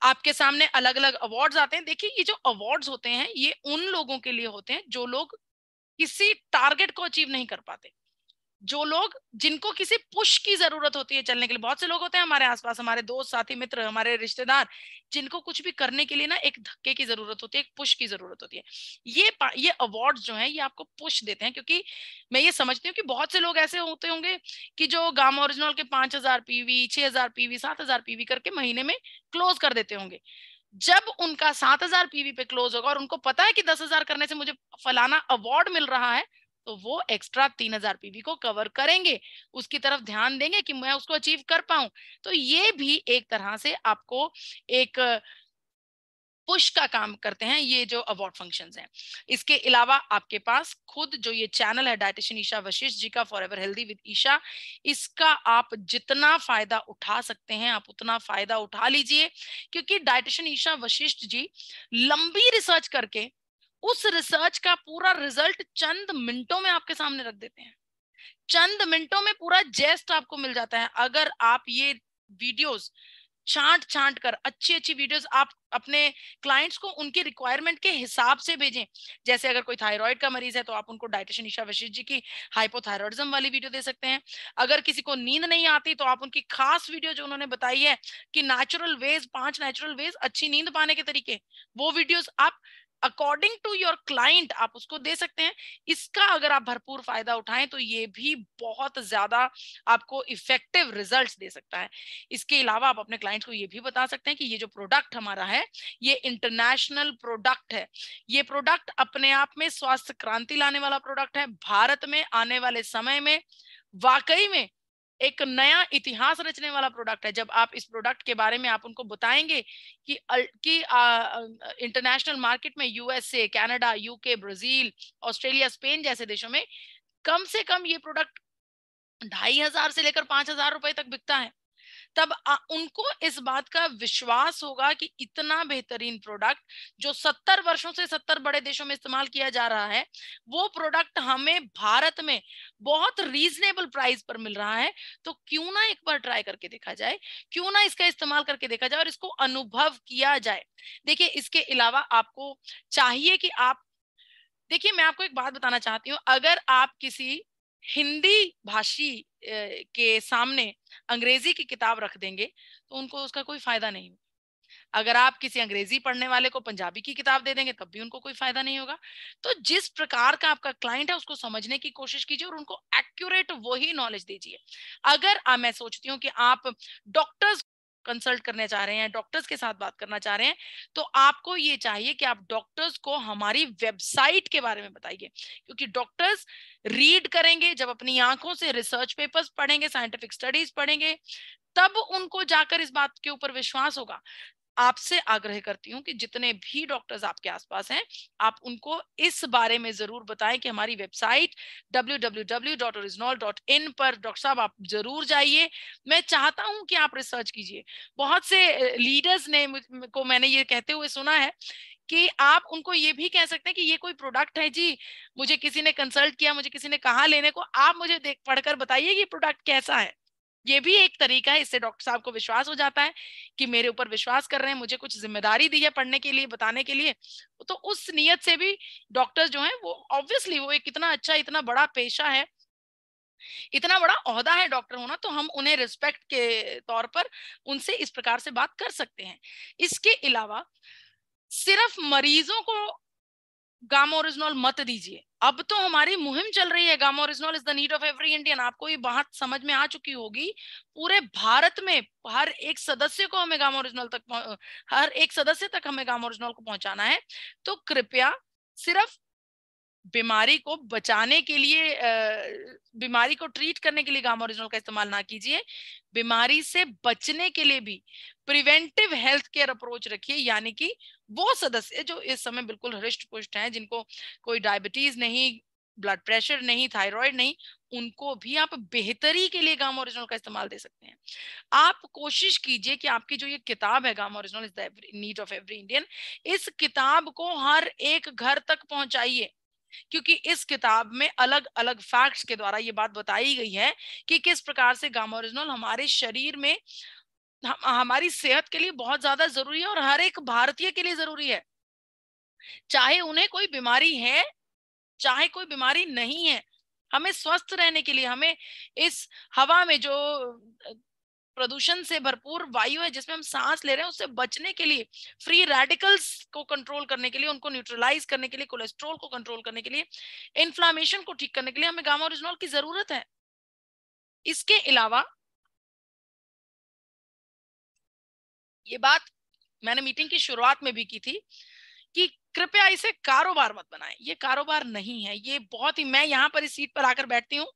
आपके सामने अलग अलग अवार्ड्स आते हैं देखिए ये जो अवार्ड्स होते हैं ये उन लोगों के लिए होते हैं जो लोग किसी टारगेट को अचीव नहीं कर पाते जो लोग जिनको किसी पुश की जरूरत होती है चलने के लिए बहुत से लोग होते हैं हमारे आसपास हमारे दोस्त साथी मित्र हमारे रिश्तेदार जिनको कुछ भी करने के लिए ना एक धक्के की जरूरत होती है एक पुश की जरूरत होती है ये ये अवार्ड जो है ये आपको पुश देते हैं क्योंकि मैं ये समझती हूँ कि बहुत से लोग ऐसे होते होंगे कि जो गाम ओरिजिनल के पांच हजार पीवी छह हजार पीवी सात हजार पीवी करके महीने में क्लोज कर देते होंगे जब उनका सात हजार पीवी पे क्लोज होगा और उनको पता है कि दस हजार करने से मुझे फलाना अवार्ड मिल रहा है तो वो एक्स्ट्रा तीन हजार पीवी को कवर करेंगे उसकी तरफ ध्यान देंगे कि मैं उसको अचीव कर पाऊं तो ये भी एक तरह से आपको एक पुश का काम करते हैं ये जो अवार्ड फंक्शंस हैं इसके अलावा आपके पास खुद जो ये चैनल है डायटिशियन ईशा वशिष्ठ जी का forever healthy with Isha इसका आप जितना फायदा उठा सकते हैं आप उतना फायदा उठा लीजिए क्योंकि डायटिशियन ईशा वशिष्ठ जी लंबी रिसर्च करके उस रिसर्च का पूरा रिजल्ट चंद मिनटों में आपके सामने रख देते हैं चंद मिनटों में पूरा जेस्ट आपको मिल जाता है अगर आप ये वीडियोस छांट छांट कर अच्छी अच्छी वीडियोस आप अपने क्लाइंट्स को उनके रिक्वायरमेंट के हिसाब से भेजें जैसे अगर कोई थायराइड का मरीज है तो आप उनको डायटेशन ईशा वशिष्ठ जी की हाइपोथायरॉयडिज्म वाली वीडियो दे सकते हैं अगर किसी को नींद नहीं आती तो आप उनकी खास वीडियो जो उन्होंने बताई है कि नेचुरल वेज पांच नेचुरल वेज अच्छी नींद पाने के तरीके वो वीडियोज आप अकॉर्डिंग टू योर क्लाइंट आप उसको दे सकते हैं इसका अगर आप भरपूर फायदा उठाएं तो ये भी बहुत ज्यादा आपको इफेक्टिव रिजल्ट दे सकता है इसके अलावा आप अपने क्लाइंट को ये भी बता सकते हैं कि ये जो प्रोडक्ट हमारा है ये इंटरनेशनल प्रोडक्ट है ये प्रोडक्ट अपने आप में स्वास्थ्य क्रांति लाने वाला प्रोडक्ट है भारत में आने वाले समय में वाकई में एक नया इतिहास रचने वाला प्रोडक्ट है जब आप इस प्रोडक्ट के बारे में आप उनको बताएंगे कि कि इंटरनेशनल मार्केट में USA Canada UK Brazil Australia Spain जैसे देशों में कम से कम ये प्रोडक्ट ढाई हजार से लेकर पांच हजार रुपए तक बिकता है तब उनको इस बात का विश्वास होगा कि इतना बेहतरीन प्रोडक्ट जो सत्तर वर्षों से सत्तर बड़े देशों में इस्तेमाल किया जा रहा है वो प्रोडक्ट हमें भारत में बहुत रीजनेबल प्राइस पर मिल रहा है तो क्यों ना एक बार ट्राई करके देखा जाए क्यों ना इसका इस्तेमाल करके देखा जाए और इसको अनुभव किया जाए देखिए इसके अलावा आपको चाहिए कि आप देखिए मैं आपको एक बात बताना चाहती हूँ अगर आप किसी हिंदी भाषी के सामने अंग्रेजी की किताब रख देंगे तो उनको उसका कोई फायदा नहीं अगर आप किसी अंग्रेजी पढ़ने वाले को पंजाबी की किताब दे देंगे तब भी उनको कोई फायदा नहीं होगा तो जिस प्रकार का आपका क्लाइंट है उसको समझने की कोशिश कीजिए और उनको एक्यूरेट वही नॉलेज दीजिए अगर आ, मैं सोचती हूँ कि आप डॉक्टर्स कंसल्ट करने चाह रहे हैं डॉक्टर्स के साथ बात करना चाह रहे हैं तो आपको ये चाहिए कि आप डॉक्टर्स को हमारी वेबसाइट के बारे में बताइए क्योंकि डॉक्टर्स रीड करेंगे जब अपनी आंखों से रिसर्च पेपर्स पढ़ेंगे साइंटिफिक स्टडीज पढ़ेंगे तब उनको जाकर इस बात के ऊपर विश्वास होगा आपसे आग्रह करती हूँ कि जितने भी डॉक्टर्स आपके आसपास हैं आप उनको इस बारे में जरूर बताएं कि हमारी वेबसाइट www.orisnol.in पर डॉक्टर साहब आप जरूर जाइए मैं चाहता हूँ कि आप रिसर्च कीजिए बहुत से लीडर्स ने को मैंने ये कहते हुए सुना है कि आप उनको ये भी कह सकते हैं कि ये कोई प्रोडक्ट है जी मुझे किसी ने कंसल्ट किया मुझे किसी ने कहा लेने को आप मुझे देख पढ़कर बताइए कि प्रोडक्ट कैसा है ये भी एक तरीका है इससे डॉक्टर साहब को विश्वास हो जाता है कि मेरे ऊपर विश्वास कर रहे हैं मुझे कुछ जिम्मेदारी दी है पढ़ने के लिए बताने के लिए तो उस नियत से भी डॉक्टर्स जो हैं वो ऑब्वियसली वो एक इतना अच्छा इतना बड़ा पेशा है इतना बड़ा अहदा है डॉक्टर होना तो हम उन्हें रिस्पेक्ट के तौर पर उनसे इस प्रकार से बात कर सकते हैं इसके अलावा सिर्फ मरीजों को गामोरिजनॉल मत दीजिए अब तो हमारी मुहिम चल रही है gamma original is the need of every Indian आपको ये बात समझ में आ चुकी होगी पूरे भारत में हर एक सदस्य को हमें गामा ओरिजिनल तक हर एक सदस्य तक हमें गामा ओरिजिनल को पहुंचाना है तो कृपया सिर्फ बीमारी को बचाने के लिए बीमारी को ट्रीट करने के लिए गामा ओरिजिनल का इस्तेमाल ना कीजिए बीमारी से बचने के लिए भी प्रिवेंटिव हेल्थ केयर अप्रोच रखिए यानी कि वो सदस्य जो इस समय बिल्कुल हृष्ट पुष्ट हैं जिनको कोई डायबिटीज नहीं ब्लड प्रेशर नहीं थायराइड नहीं उनको भी आप बेहतरी के लिए गामा ओरिजिनल का इस्तेमाल दे सकते हैं आप कोशिश कीजिए कि आपकी जो ये किताब है gamma original is the need of every Indian इस किताब को हर एक घर तक पहुंचाइए क्योंकि इस किताब में अलग अलग फैक्ट्स के द्वारा ये बात बताई गई है कि किस प्रकार से गामा ओरिजिनल हमारे शरीर में हम, हमारी सेहत के लिए बहुत ज्यादा जरूरी है और हर एक भारतीय के लिए जरूरी है चाहे उन्हें कोई बीमारी है चाहे कोई बीमारी नहीं है हमें स्वस्थ रहने के लिए हमें इस हवा में जो प्रदूषण से भरपूर वायु है जिसमें हम सांस ले रहे हैं उससे बचने के लिए फ्री रेडिकल्स को कंट्रोल करने के लिए उनको न्यूट्रलाइज करने के लिए कोलेस्ट्रोल को कंट्रोल करने के लिए इन्फ्लामेशन को ठीक करने के लिए हमें गामा ओरिजिनॉल की जरूरत है इसके अलावा ये बात मैंने मीटिंग की शुरुआत में भी की थी कि कृपया इसे कारोबार मत बनाए ये कारोबार नहीं है ये बहुत ही मैं यहां पर इस सीट पर आकर बैठती हूं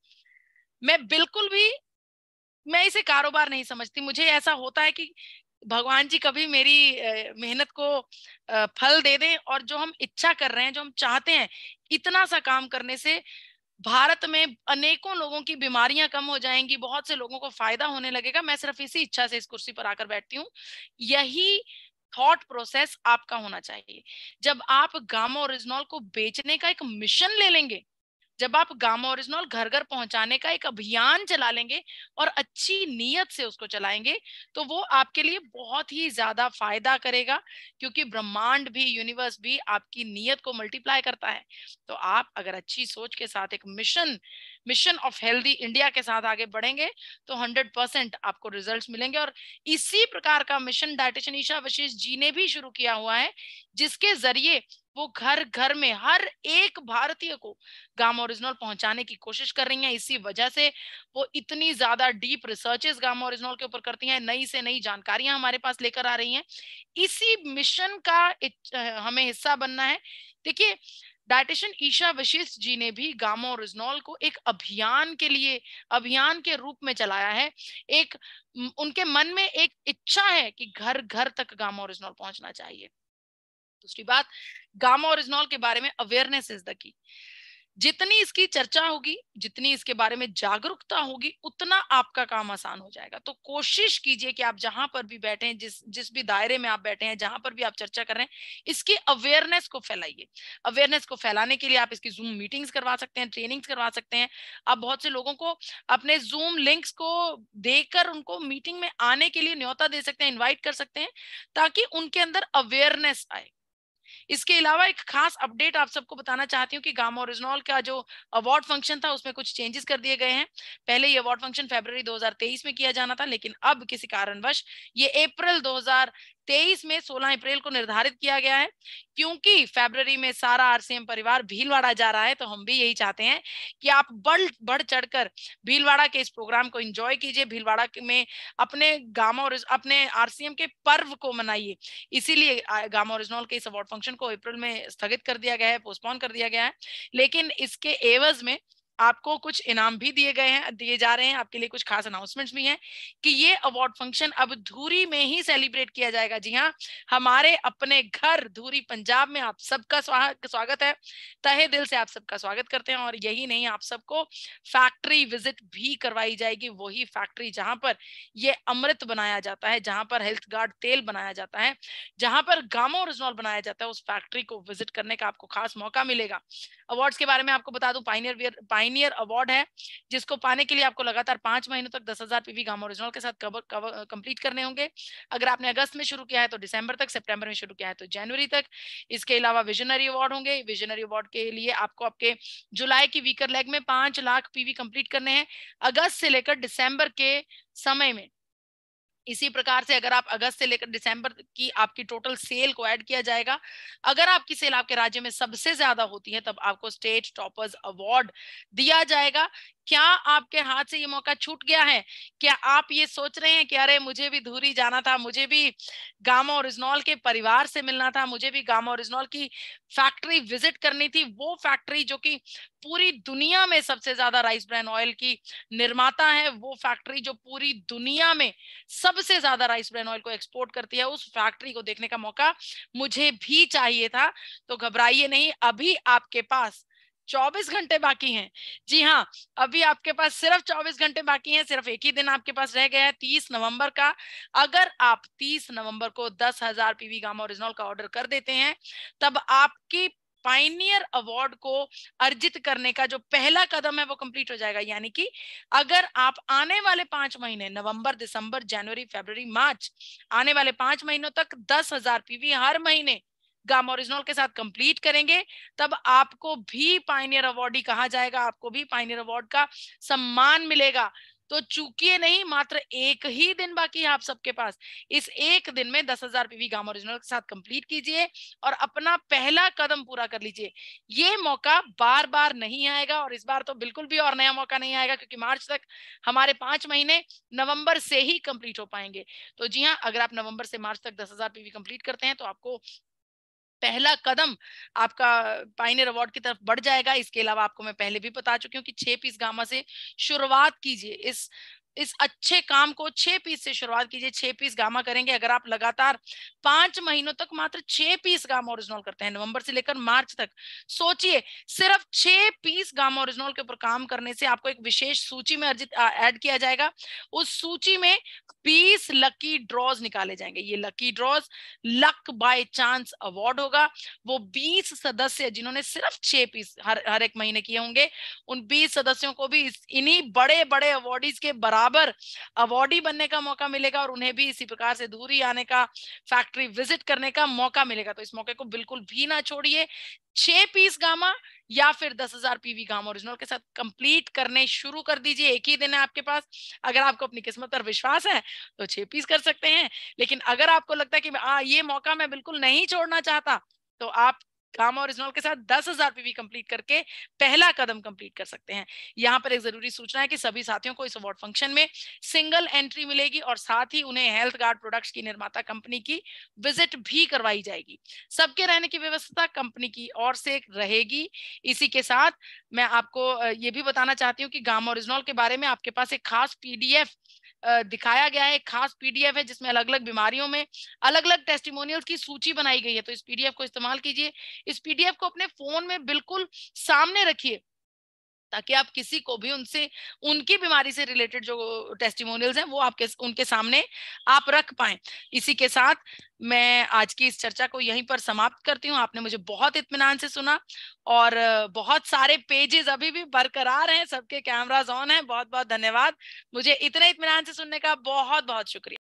मैं बिल्कुल भी मैं इसे कारोबार नहीं समझती मुझे ऐसा होता है कि भगवान जी कभी मेरी मेहनत को फल दे दें और जो हम इच्छा कर रहे हैं जो हम चाहते हैं इतना सा काम करने से भारत में अनेकों लोगों की बीमारियां कम हो जाएंगी बहुत से लोगों को फायदा होने लगेगा मैं सिर्फ इसी इच्छा से इस कुर्सी पर आकर बैठती हूँ यही थॉट प्रोसेस आपका होना चाहिए जब आप गामा ओरिजिनल को बेचने का एक मिशन ले लेंगे जब आप गामा ओरिजिनल घर घर पहुंचाने का एक अभियान चला लेंगे और अच्छी नीयत से उसको चलाएंगे तो वो आपके लिए बहुत ही ज्यादा फायदा करेगा क्योंकि ब्रह्मांड भी यूनिवर्स भी आपकी नीयत को मल्टीप्लाई करता है तो आप अगर अच्छी सोच के साथ एक mission mission of healthy India के साथ आगे बढ़ेंगे तो हंड्रेड परसेंट आपको रिजल्ट मिलेंगे और इसी प्रकार का मिशन डायटिशन ईशा वशिष जी ने भी शुरू किया हुआ है जिसके जरिए वो घर घर में हर एक भारतीय को गामा ओरिजिनल पहुंचाने की कोशिश कर रही हैं इसी वजह से वो इतनी ज्यादा डीप रिसर्चेस गामा ओरिजिनल के ऊपर करती हैं नई से नई जानकारियां हमारे पास लेकर आ रही हैं इसी मिशन का हमें हिस्सा बनना है देखिए डायटिशियन ईशा वशिष्ठ जी ने भी गामा ओरिजिनॉल को एक अभियान के लिए अभियान के रूप में चलाया है एक उनके मन में एक इच्छा है कि घर घर तक गामा ओरिजिनॉल पहुंचना चाहिए दूसरी बात गामा और इजनॉल के बारे में अवेयरनेस इज द की जितनी इसकी चर्चा होगी जितनी इसके बारे में जागरूकता होगी उतना आपका काम आसान हो जाएगा तो कोशिश कीजिए कि आप जहां पर भी बैठे हैं जिस जिस भी दायरे में आप बैठे हैं जहां पर भी आप चर्चा कर रहे हैं इसकी अवेयरनेस को फैलाइए अवेयरनेस को फैलाने के लिए आप इसकी जूम मीटिंग्स करवा सकते हैं ट्रेनिंग्स करवा सकते हैं आप बहुत से लोगों को अपने जूम लिंक्स को देकर उनको मीटिंग में आने के लिए न्योता दे सकते हैं इन्वाइट कर सकते हैं ताकि उनके अंदर अवेयरनेस आए इसके अलावा एक खास अपडेट आप सबको बताना चाहती हूँ कि गामा ओरिजिनल का जो अवार्ड फंक्शन था उसमें कुछ चेंजेस कर दिए गए हैं पहले ये अवार्ड फंक्शन फेबर 2023 में किया जाना था लेकिन अब किसी कारणवश ये अप्रैल तेईस में सोलह अप्रैल को निर्धारित किया गया है क्योंकि फेब्रवरी में सारा आरसीएम परिवार भीलवाड़ा जा रहा है तो हम भी यही चाहते हैं कि आप बढ़ बढ़ चढ़कर भीलवाड़ा के इस प्रोग्राम को एंजॉय कीजिए भीलवाड़ा में अपने गामा और अपने आरसीएम के पर्व को मनाइए इसीलिए गामा ओरिजिनल के इस अवार्ड फंक्शन को अप्रैल में स्थगित कर दिया गया है पोस्टपोन कर दिया गया है लेकिन इसके एवज में आपको कुछ इनाम भी दिए गए हैं दिए जा रहे हैं आपके लिए कुछ खास अनाउंसमेंट्स भी हैं कि ये अवार्ड फंक्शन अब धूरी में ही सेलिब्रेट किया जाएगा जी हाँ हमारे अपने घर धूरी पंजाब में आप सबका स्वागत है तहे दिल से आप सबका स्वागत करते हैं और यही नहीं आप सबको फैक्ट्री विजिट भी करवाई जाएगी वही फैक्ट्री जहां पर ये अमृत बनाया जाता है जहां पर हेल्थ गार्ड तेल बनाया जाता है जहां पर गामो रिजनॉल बनाया जाता है उस फैक्ट्री को विजिट करने का आपको खास मौका मिलेगा अवार्ड्स के बारे में आपको बता दू pioneer pine nine year award है जिसको पाने के लिए आपको लगातार पांच महीनों तक दस हजार पीवी गामा ओरिजिनल के साथ कवर कंप्लीट करने होंगे अगर आपने अगस्त में शुरू किया है तो दिसंबर तक सितंबर में शुरू किया है तो जनवरी तक इसके अलावा विजनरी अवार्ड होंगे विजनरी अवार्ड के लिए आपको आपके जुलाई की वीकर लेग में पांच लाख पीवी कंप्लीट करने हैं अगस्त से लेकर दिसंबर के समय में इसी प्रकार से अगर आप अगस्त से लेकर दिसंबर की आपकी टोटल सेल को ऐड किया जाएगा अगर आपकी सेल आपके राज्य में सबसे ज्यादा होती है तब आपको स्टेट टॉपर्स अवार्ड दिया जाएगा क्या आपके हाथ से ये मौका छूट गया है क्या आप ये सोच रहे हैं कि अरे मुझे भी धूरी जाना था मुझे भी गामा ओरिजिनल के परिवार से मिलना था मुझे भी गामा ओरिजिनल की फैक्ट्री विजिट करनी थी वो फैक्ट्री जो कि पूरी दुनिया में सबसे ज्यादा राइस ब्रैन ऑयल की निर्माता है वो फैक्ट्री जो पूरी दुनिया में सबसे ज्यादा राइस ब्रैन ऑयल को एक्सपोर्ट करती है उस फैक्ट्री को देखने का मौका मुझे भी चाहिए था तो घबराइए नहीं अभी आपके पास चौबीस घंटे बाकी हैं जी हाँ अभी आपके पास सिर्फ चौबीस घंटे बाकी हैं सिर्फ एक ही दिन आपके पास रह गया है 30 नवंबर का अगर आप तीस नवंबर को दस हजार पीवी गामा ओरिजिनल का ऑर्डर कर देते हैं तब आपकी पाइनियर अवार्ड को अर्जित करने का जो पहला कदम है वो कंप्लीट हो जाएगा यानी कि अगर आप आने वाले पांच महीने नवंबर दिसंबर जनवरी फरवरी मार्च आने वाले पांच महीनों तक दस हजार पीवी हर महीने गामोरिजनॉल के साथ कंप्लीट करेंगे तब आपको भी पाइनियर अवार्ड ही कहा जाएगा आपको भी पाइनियर अवार्ड का सम्मान मिलेगा तो चूकिए नहीं मात्र एक ही दिन बाकी है आप सबके पास इस एक दिन में दस हजार पीवी गाम ओरिजिनल के साथ कंप्लीट कीजिए और अपना पहला कदम पूरा कर लीजिए ये मौका बार बार नहीं आएगा और इस बार तो बिल्कुल भी और नया मौका नहीं आएगा क्योंकि मार्च तक हमारे पांच महीने नवंबर से ही कंप्लीट हो पाएंगे तो जी हाँ अगर आप नवंबर से मार्च तक दस हजार पीवी कंप्लीट करते हैं तो आपको पहला कदम आपका पाइनियर अवार्ड की तरफ बढ़ जाएगा इसके अलावा आपको मैं पहले भी बता चुकी हूँ कि छह पीस गामा से शुरुआत कीजिए इस इस अच्छे काम को छह पीस से शुरुआत कीजिए छह पीस गामा करेंगे अगर आप लगातार पांच महीनों तक मात्र छह पीस गामा ओरिजिनल करते हैं नवंबर से लेकर मार्च तक सोचिए सिर्फ छह पीस गामा ओरिजिनल के ऊपर काम करने से आपको एक विशेष सूची में अर्जित ऐड किया जाएगा उस सूची में बीस लकी ड्रॉज निकाले जाएंगे ये lucky draws luck by chance award होगा वो बीस सदस्य जिन्होंने सिर्फ छह पीस हर हर एक महीने किए होंगे उन बीस सदस्यों को भी इन्हीं बड़े बड़े अवार्डीज के बराबर बराबर अवॉर्डी बनने का मौका मिलेगा और उन्हें भी इसी प्रकार से दूरी आने का फैक्ट्री विजिट करने का मौका मिलेगा तो इस मौके को बिल्कुल भी ना छोड़िए छह पीस गामा या फिर दस हजार पीवी गामा ओरिजिनल के साथ कंप्लीट करने शुरू कर दीजिए एक ही दिन है आपके पास अगर आपको अपनी किस्मत पर विश्वास है तो छह पीस कर सकते हैं लेकिन अगर आपको लगता है कि आ, ये मौका मैं बिल्कुल नहीं छोड़ना चाहता तो आप गामा और इजनॉल के साथ दस हजार पीवी कंप्लीट करके पहला कदम कंप्लीट कर सकते हैं यहाँ पर एक जरूरी सूचना है कि सभी साथियों को इस अवार्ड फंक्शन में सिंगल एंट्री मिलेगी और साथ ही उन्हें हेल्थ गार्ड प्रोडक्ट की निर्माता कंपनी की विजिट भी करवाई जाएगी सबके रहने की व्यवस्था कंपनी की ओर से रहेगी इसी के साथ मैं आपको ये भी बताना चाहती हूँ कि गामा और इजनॉल के बारे में आपके पास एक खास पीडीएफ दिखाया गया है एक खास पीडीएफ है जिसमें अलग अलग बीमारियों में अलग अलग टेस्टिमोनियल्स की सूची बनाई गई है तो इस पीडीएफ को इस्तेमाल कीजिए इस पीडीएफ को अपने फोन में बिल्कुल सामने रखिए ताकि आप किसी को भी उनसे उनकी बीमारी से रिलेटेड जो टेस्टिमोनियल्स हैं वो आपके उनके सामने आप रख पाए इसी के साथ मैं आज की इस चर्चा को यहीं पर समाप्त करती हूँ आपने मुझे बहुत इतमान से सुना और बहुत सारे पेजेस अभी भी बरकरार हैं सबके कैमराज ऑन हैं बहुत बहुत धन्यवाद मुझे इतने इतमान से सुनने का बहुत बहुत शुक्रिया